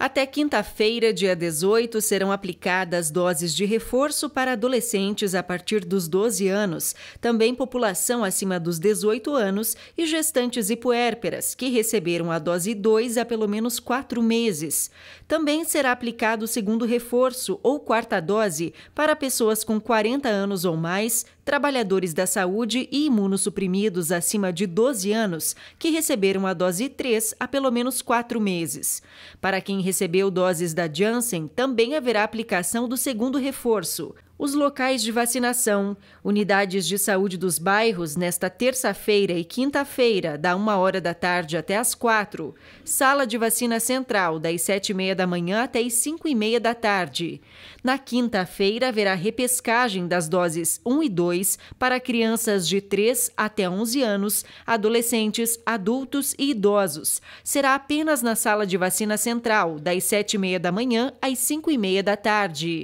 Até quinta-feira, dia 18, serão aplicadas doses de reforço para adolescentes a partir dos 12 anos, também população acima dos 18 anos e gestantes e puérperas, que receberam a dose 2 há pelo menos quatro meses. Também será aplicado o segundo reforço ou quarta dose para pessoas com 40 anos ou mais, trabalhadores da saúde e imunossuprimidos acima de 12 anos que receberam a dose 3 há pelo menos 4 meses. Para quem recebeu doses da Janssen, também haverá aplicação do segundo reforço os locais de vacinação, unidades de saúde dos bairros nesta terça-feira e quinta-feira, da uma hora da tarde até as quatro, sala de vacina central, das sete e meia da manhã até as cinco e meia da tarde. Na quinta-feira, haverá repescagem das doses 1 e 2 para crianças de 3 até 11 anos, adolescentes, adultos e idosos. Será apenas na sala de vacina central, das sete e meia da manhã às cinco e meia da tarde.